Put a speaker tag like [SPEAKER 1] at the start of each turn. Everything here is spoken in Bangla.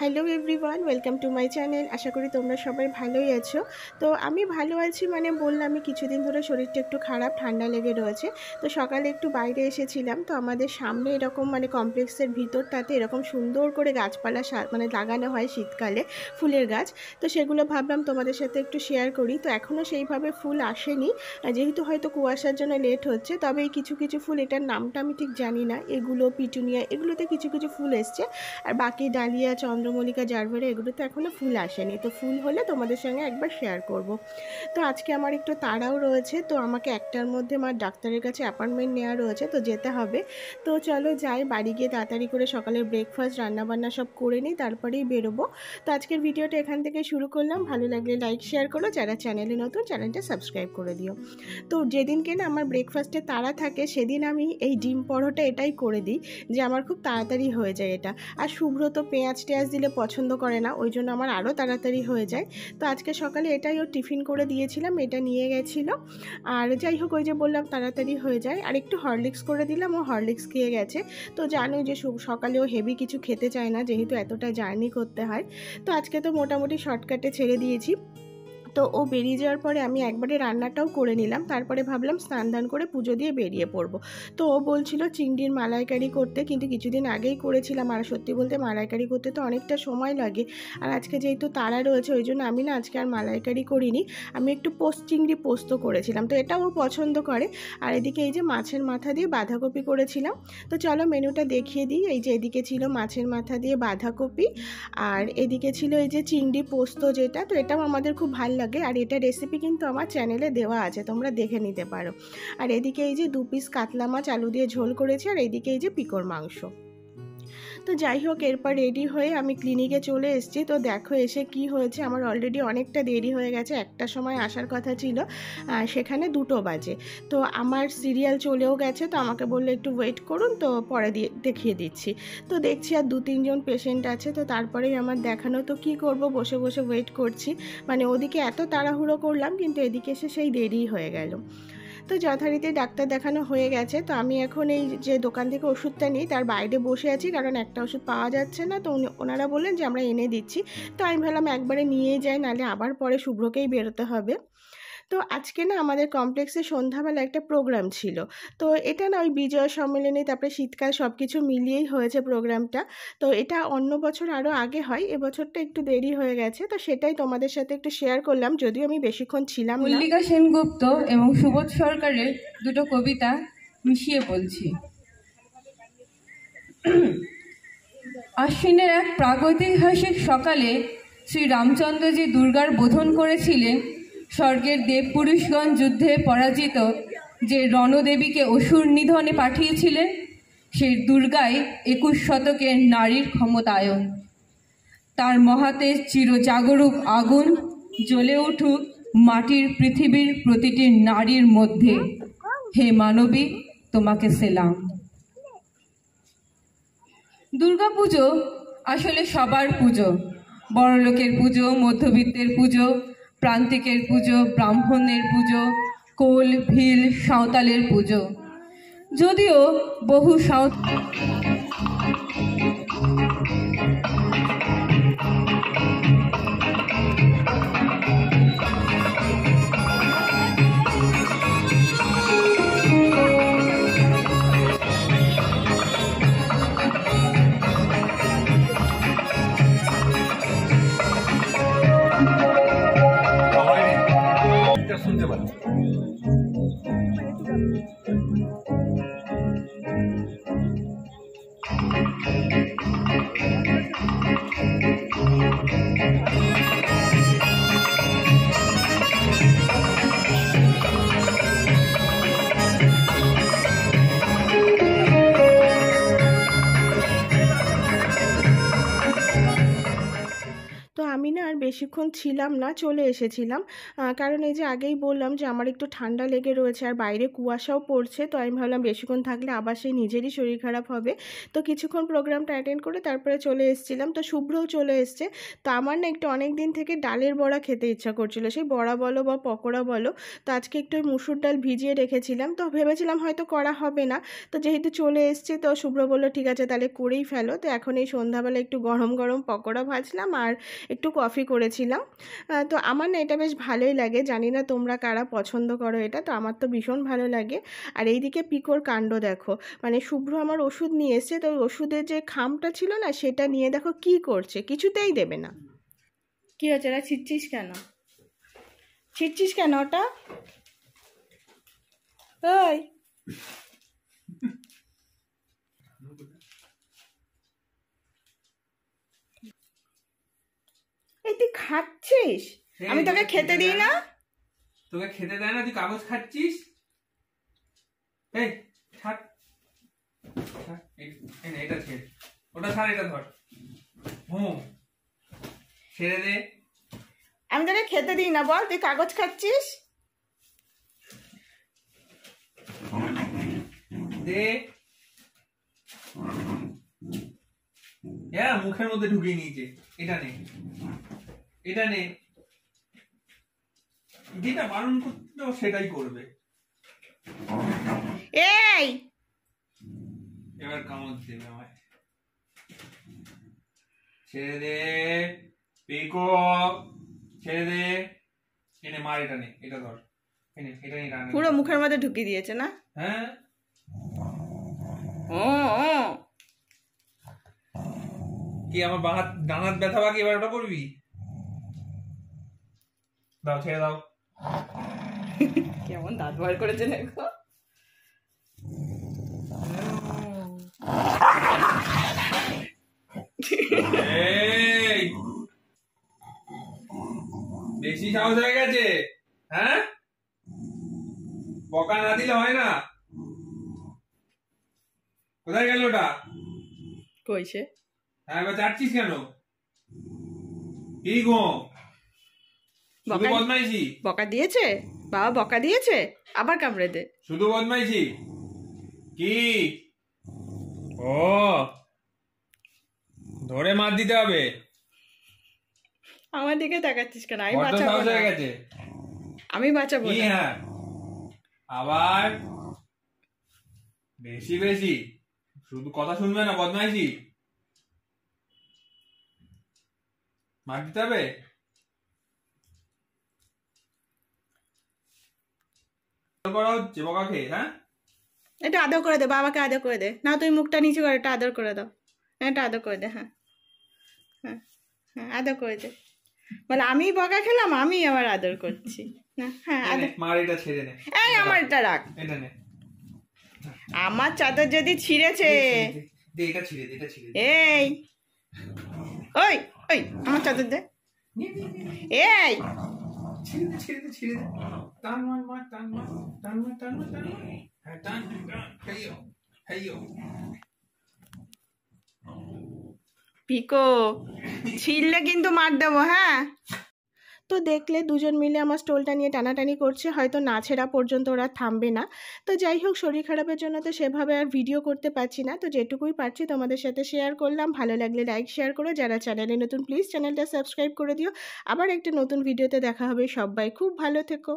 [SPEAKER 1] Hello everyone welcome to my channel আশা করি তোমরা সবাই ভালোই আছো তো আমি ভালো আছি মানে বললাম আমি কিছুদিন ধরে শরীরটা একটু খারাপ ঠান্ডা লেগে রয়েছে তো সকালে একটু বাইরে এসেছিলাম তো আমাদের সামনে এরকম মানে কমপ্লেক্সের ভিতরটাতে এরকম সুন্দর করে গাছপালা মানে লাগানো হয় শীতকালে ফুলের গাছ তো সেগুলো ভাবলাম তোমাদের সাথে একটু শেয়ার করি তো এখনও সেইভাবে ফুল আসেনি যেহেতু হয়তো কুয়াশার জন্য লেট হচ্ছে তবে এই কিছু কিছু ফুল এটার নামটা আমি ঠিক জানি না এগুলো পিটুনিয়া এগুলোতে কিছু কিছু ফুল এসছে আর বাকি ডালিয়া চন্দ্র চন্দ্রমল্লিকা জারভেরা এগুলোতে এখনও ফুল আসেনি তো ফুল হলে তোমাদের সঙ্গে একবার শেয়ার করব তো আজকে আমার একটু তাড়াও রয়েছে তো আমাকে একটার মধ্যে আমার ডাক্তারের কাছে অ্যাপয়েন্টমেন্ট নেওয়া রয়েছে তো যেতে হবে তো চলো যাই বাড়ি গিয়ে তাড়াতাড়ি করে সকালের ব্রেকফাস্ট রান্নাবান্না সব করে নিই তারপরেই বেরোবো তো আজকের ভিডিওটা এখান থেকে শুরু করলাম ভালো লাগলে লাইক শেয়ার করো যারা চ্যানেলে নতুন চ্যানেলটা সাবস্ক্রাইব করে দিও তো যেদিনকে না আমার ব্রেকফাস্টে তাড়া থাকে সেদিন আমি এই ডিম পরোটা এটাই করে দিই যে আমার খুব তাড়াতাড়ি হয়ে যায় এটা আর সুব্রত পেঁয়াজ টেঁয়াজ দিলে পছন্দ করে না ওই জন্য আমার আরও তাড়াতাড়ি হয়ে যায় তো আজকে সকালে এটাই ও টিফিন করে দিয়েছিলাম এটা নিয়ে গেছিলো আর যাই হোক ওই যে বললাম তাড়াতাড়ি হয়ে যায় আর একটু হরলিক্স করে দিলাম ও হরলিক্স খেয়ে গেছে তো জানোই যে সকালে ও হেভি কিছু খেতে চায় না যেহেতু এতটা জার্নি করতে হয় তো আজকে তো মোটামুটি শর্টকাটে ছেড়ে দিয়েছি তো ও বেরিয়ে যাওয়ার পরে আমি একবারে রান্নাটাও করে নিলাম তারপরে ভাবলাম স্নান ধান করে পুজো দিয়ে বেরিয়ে পড়বো তো ও বলছিল চিংড়ির মালাইকারি করতে কিন্তু কিছুদিন আগেই করেছিলাম আর সত্যি বলতে মালাইকারি করতে তো অনেকটা সময় লাগে আর আজকে যেহেতু তারা রয়েছে ওই জন্য আমি না আজকে আর মালাইকারি করিনি আমি একটু পোস্ত চিংড়ি পোস্ত করেছিলাম তো এটা ও পছন্দ করে আর এদিকে এই যে মাছের মাথা দিয়ে বাঁধাকপি করেছিলাম তো চলো মেনুটা দেখিয়ে দিই এই যে এদিকে ছিল মাছের মাথা দিয়ে বাঁধাকপি আর এদিকে ছিল এই যে চিংড়ি পোস্ত যেটা তো এটাও আমাদের খুব ভালো লাগে আর এটা রেসিপি কিন্তু আমার চ্যানেলে দেওয়া আছে তোমরা দেখে নিতে পারো আর এদিকে এই যে দু পিস কাতলা মাছ আলু দিয়ে ঝোল করেছি আর এদিকে এই যে পিকোর মাংস তো যাই হোক এরপর রেডি হয়ে আমি ক্লিনিকে চলে এসেছি তো দেখো এসে কি হয়েছে আমার অলরেডি অনেকটা দেরি হয়ে গেছে একটা সময় আসার কথা ছিল সেখানে দুটো বাজে তো আমার সিরিয়াল চলেও গেছে তো আমাকে বললো একটু ওয়েট করুন তো পরে দিয়ে দেখিয়ে দিচ্ছি তো দেখছি আর দু তিনজন পেশেন্ট আছে তো তারপরেই আমার দেখানো তো কি করব বসে বসে ওয়েট করছি মানে ওদিকে এত তাড়াহুড়ো করলাম কিন্তু এদিকে এসে সেই দেরি হয়ে গেল তো যথারীতি ডাক্তার দেখানো হয়ে গেছে তো আমি এখন এই যে দোকান থেকে ওষুধটা নিই তার বাইরে বসে আছি কারণ একটা ওষুধ পাওয়া যাচ্ছে না তো উনি ওনারা বললেন যে আমরা এনে দিচ্ছি তো আমি ভাবলাম একবারে নিয়ে যাই নাহলে আবার পরে শুভ্রকেই বেরোতে হবে তো আজকে না আমাদের কমপ্লেক্সে সন্ধ্যাবেলা একটা প্রোগ্রাম ছিল তো এটা না ওই বিজয় সম্মেলনে তারপরে শীতকাল সব কিছু মিলিয়েই হয়েছে প্রোগ্রামটা তো এটা অন্য বছর আরও আগে হয় এবছরটা একটু দেরি হয়ে গেছে তো সেটাই তোমাদের সাথে একটু শেয়ার করলাম যদিও আমি বেশিক্ষণ ছিলাম মল্লিকা সেনগুপ্ত এবং সুবোধ সরকারের দুটো কবিতা মিশিয়ে বলছি আশ্বিনের এক প্রাগৈতিহাসিক সকালে শ্রী রামচন্দ্রজি দুর্গার বোধন করেছিলেন স্বর্গের দেবপুরুষগণ যুদ্ধে পরাজিত যে রণদেবীকে অসুর নিধনে পাঠিয়েছিলেন সেই দুর্গাই একুশ শতকের নারীর ক্ষমতায়ন তার মহাতে চিরজাগরূপ আগুন জ্বলে উঠুক মাটির পৃথিবীর প্রতিটি নারীর মধ্যে হে মানবী তোমাকে সেলাম দুর্গাপুজো আসলে সবার পুজো বড়লোকের পুজো মধ্যবিত্তের পুজো প্রান্তিকের পুজো ব্রাহ্মণের পুজো কোল ভিল সাঁওতালের পুজো যদিও বহু সাঁওতাল বেশিক্ষণ ছিলাম না চলে এসেছিলাম কারণ এই যে আগেই বললাম যে আমার একটু ঠান্ডা লেগে রয়েছে আর বাইরে কুয়াশাও পড়ছে তো আমি ভাবলাম বেশিক্ষণ থাকলে আবার সেই নিজেরই শরীর খারাপ হবে তো কিছুক্ষণ প্রোগ্রামটা অ্যাটেন্ড করে তারপরে চলে এসেছিলাম তো শুভ্রও চলে এসছে তো আমার না একটু অনেক দিন থেকে ডালের বড়া খেতে ইচ্ছা করছিলো সেই বড়া বলো বা পকোড়া বলো তো আজকে একটু মুসুর ডাল ভিজিয়ে রেখেছিলাম তো ভেবেছিলাম হয়তো করা হবে না তো যেহেতু চলে এসছে তো শুভ্র বললো ঠিক আছে তাহলে করেই ফেলো তো এখন এই সন্ধ্যাবেলা একটু গরম গরম পকোড়া ভাজলাম আর একটু কফি করে করেছিলাম তো আমার না এটা বেশ ভালোই লাগে জানি না তোমরা কারা পছন্দ করো এটা তো আমার তো ভীষণ ভালো লাগে আর এইদিকে পিকোর কাণ্ড দেখো মানে শুভ্র আমার ওষুধ নিয়ে এসছে তো ওষুধের যে খামটা ছিল না সেটা নিয়ে দেখো কি করছে কিছুতেই দেবে না কী হচ্ছে এটা ছিটছিস কেন ছিটছিস কেন ওটা ওই খাচ্ছিস আমি তোকে খেতে দিই না
[SPEAKER 2] তোকে খেতে দেয় না তুই কাগজ খাচ্ছিস এই ছাড় এটা ছেড় ওটা ছাড় এটা ধর হুম ছেড়ে দে
[SPEAKER 1] আমি তোকে খেতে দিই না বল তুই কাগজ খাচ্ছিস
[SPEAKER 2] দে মুখের মধ্যে ঢুকিয়ে নিয়েছে এটা নেই এটা নে যেটা বারণ করতে সেটাই করবে এই এবার কামড় দেবে আমায় ছেড়ে দে পিকো ছেড়ে দে এনে মার এটা নে এটা ধর এনে এটা নে টানে পুরো মুখের
[SPEAKER 1] মধ্যে ঢুকিয়ে দিয়েছে না
[SPEAKER 2] হ্যাঁ ও ও কি আমার বাঁ হাত ডান হাত ব্যথা বাকি এবার ওটা করবি দাও ছেড়ে দাও
[SPEAKER 1] কেমন দাঁত বার করেছে দেখো
[SPEAKER 2] বেশি সাহস হয়ে গেছে হ্যাঁ বকা না দিলে হয় না কোথায় গেল ওটা কইছে হ্যাঁ এবার চাচ্ছিস কেন কি গো
[SPEAKER 1] বকা দিয়েছে বাবা বকা দিয়েছে আবার কামড়ে দে
[SPEAKER 2] শুধু কি ও ধরে মার দিতে হবে
[SPEAKER 1] আমার দিকে তাকাচ্ছিস কেন আমি বাঁচাবো আমি বাঁচাবো না হ্যাঁ?
[SPEAKER 2] আবার বেশি বেশি শুধু কথা শুনবে না বদমাইশি মার দিতে হবে হ্যাঁ?
[SPEAKER 1] এটা আদর করে দে বাবাকে আদর করে দে না তুমি মুখটা নিচে করে এটা আদর করে দাও এটা আদর করে দে হ্যাঁ হ্যাঁ হ্যাঁ আদর করে দে বলে আমি বকা খেলাম আমি আবার আদর করছি
[SPEAKER 2] না হ্যাঁ মার এটা ছেড়ে
[SPEAKER 1] এই আমার এটা রাখ আমার চাদর যদি ছিঁড়েছে এই ওই ওই আমার চাদর দে এই
[SPEAKER 2] ছেড়ে দে ছেড়ে মার মার টান মার টান
[SPEAKER 1] পিকো ছিললে কিন্তু মার দেবো হ্যাঁ তো দেখলে দুজন মিলে আমার স্টোলটা নিয়ে টানাটানি করছে হয়তো না ছেড়া পর্যন্ত ওরা থামবে না তো যাই হোক শরীর খারাপের জন্য তো সেভাবে আর ভিডিও করতে পারছি না তো যেটুকুই পারছি তোমাদের সাথে শেয়ার করলাম ভালো লাগলে লাইক শেয়ার করো যারা চ্যানেলে নতুন প্লিজ চ্যানেলটা সাবস্ক্রাইব করে দিও আবার একটা নতুন ভিডিওতে দেখা হবে সবাই খুব ভালো থেকো